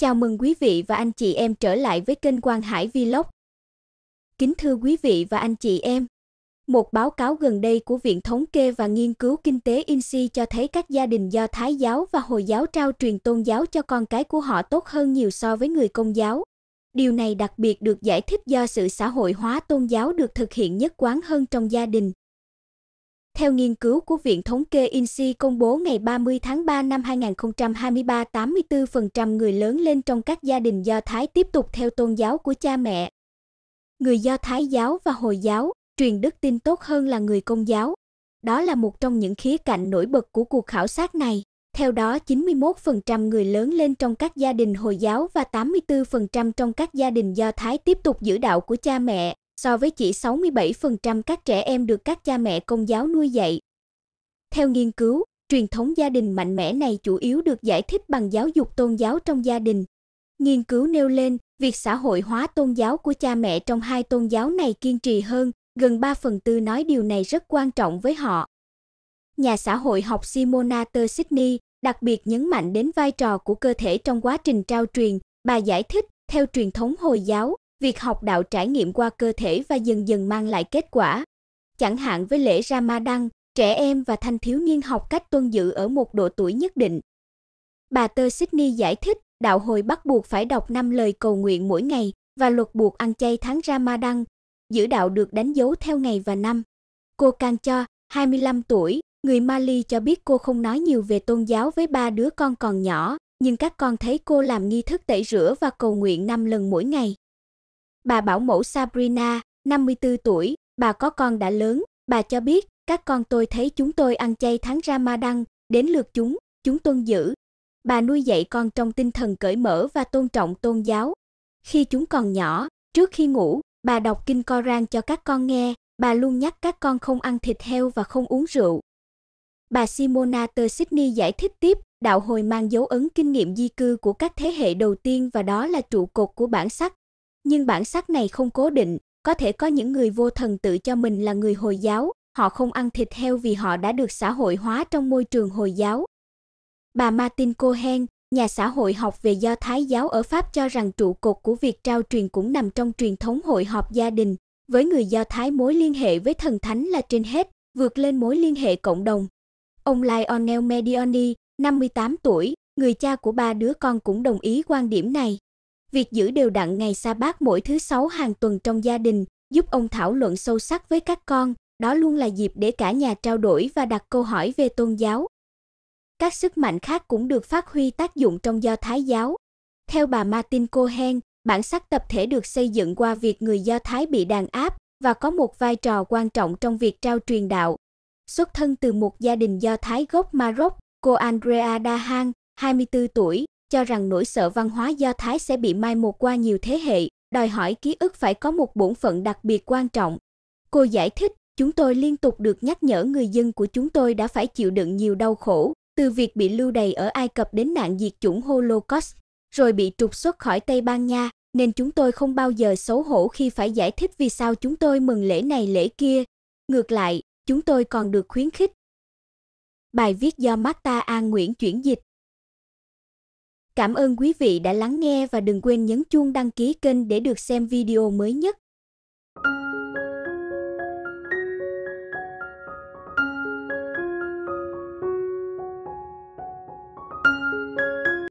Chào mừng quý vị và anh chị em trở lại với kênh Quang Hải Vlog. Kính thưa quý vị và anh chị em, một báo cáo gần đây của Viện Thống kê và Nghiên cứu Kinh tế Insi cho thấy các gia đình do Thái giáo và Hồi giáo trao truyền tôn giáo cho con cái của họ tốt hơn nhiều so với người công giáo. Điều này đặc biệt được giải thích do sự xã hội hóa tôn giáo được thực hiện nhất quán hơn trong gia đình. Theo nghiên cứu của Viện Thống kê INSEE công bố ngày 30 tháng 3 năm 2023, 84% người lớn lên trong các gia đình Do Thái tiếp tục theo tôn giáo của cha mẹ. Người Do Thái giáo và Hồi giáo truyền đức tin tốt hơn là người Công giáo. Đó là một trong những khía cạnh nổi bật của cuộc khảo sát này. Theo đó, 91% người lớn lên trong các gia đình Hồi giáo và 84% trong các gia đình Do Thái tiếp tục giữ đạo của cha mẹ so với chỉ 67% các trẻ em được các cha mẹ công giáo nuôi dạy. Theo nghiên cứu, truyền thống gia đình mạnh mẽ này chủ yếu được giải thích bằng giáo dục tôn giáo trong gia đình. Nghiên cứu nêu lên, việc xã hội hóa tôn giáo của cha mẹ trong hai tôn giáo này kiên trì hơn, gần 3 phần tư nói điều này rất quan trọng với họ. Nhà xã hội học Simona Tersitny đặc biệt nhấn mạnh đến vai trò của cơ thể trong quá trình trao truyền. Bà giải thích, theo truyền thống Hồi giáo, Việc học đạo trải nghiệm qua cơ thể và dần dần mang lại kết quả. Chẳng hạn với lễ Ramadan, trẻ em và thanh thiếu niên học cách tuân giữ ở một độ tuổi nhất định. Bà Tơ Sydney giải thích, đạo hồi bắt buộc phải đọc 5 lời cầu nguyện mỗi ngày và luật buộc ăn chay tháng Ramadan. Giữ đạo được đánh dấu theo ngày và năm. Cô Can Cho, 25 tuổi, người Mali cho biết cô không nói nhiều về tôn giáo với ba đứa con còn nhỏ, nhưng các con thấy cô làm nghi thức tẩy rửa và cầu nguyện 5 lần mỗi ngày. Bà bảo mẫu Sabrina, 54 tuổi, bà có con đã lớn, bà cho biết, các con tôi thấy chúng tôi ăn chay tháng Ramadan, đến lượt chúng, chúng tuân giữ. Bà nuôi dạy con trong tinh thần cởi mở và tôn trọng tôn giáo. Khi chúng còn nhỏ, trước khi ngủ, bà đọc kinh Koran cho các con nghe, bà luôn nhắc các con không ăn thịt heo và không uống rượu. Bà Simona từ Sydney giải thích tiếp, đạo hồi mang dấu ấn kinh nghiệm di cư của các thế hệ đầu tiên và đó là trụ cột của bản sắc nhưng bản sắc này không cố định, có thể có những người vô thần tự cho mình là người Hồi giáo, họ không ăn thịt heo vì họ đã được xã hội hóa trong môi trường Hồi giáo. Bà Martin Cohen, nhà xã hội học về Do Thái giáo ở Pháp cho rằng trụ cột của việc trao truyền cũng nằm trong truyền thống hội họp gia đình. Với người Do Thái mối liên hệ với thần thánh là trên hết, vượt lên mối liên hệ cộng đồng. Ông Lionel Medioni, 58 tuổi, người cha của ba đứa con cũng đồng ý quan điểm này. Việc giữ đều đặn ngày sa bát mỗi thứ sáu hàng tuần trong gia đình giúp ông thảo luận sâu sắc với các con, đó luôn là dịp để cả nhà trao đổi và đặt câu hỏi về tôn giáo. Các sức mạnh khác cũng được phát huy tác dụng trong do thái giáo. Theo bà Martin Cohen, bản sắc tập thể được xây dựng qua việc người do thái bị đàn áp và có một vai trò quan trọng trong việc trao truyền đạo. Xuất thân từ một gia đình do thái gốc Maroc, cô Andrea Dahan, 24 tuổi, cho rằng nỗi sợ văn hóa Do Thái sẽ bị mai một qua nhiều thế hệ, đòi hỏi ký ức phải có một bổn phận đặc biệt quan trọng. Cô giải thích, chúng tôi liên tục được nhắc nhở người dân của chúng tôi đã phải chịu đựng nhiều đau khổ, từ việc bị lưu đày ở Ai Cập đến nạn diệt chủng Holocaust, rồi bị trục xuất khỏi Tây Ban Nha, nên chúng tôi không bao giờ xấu hổ khi phải giải thích vì sao chúng tôi mừng lễ này lễ kia. Ngược lại, chúng tôi còn được khuyến khích. Bài viết do Marta An Nguyễn chuyển dịch Cảm ơn quý vị đã lắng nghe và đừng quên nhấn chuông đăng ký kênh để được xem video mới nhất.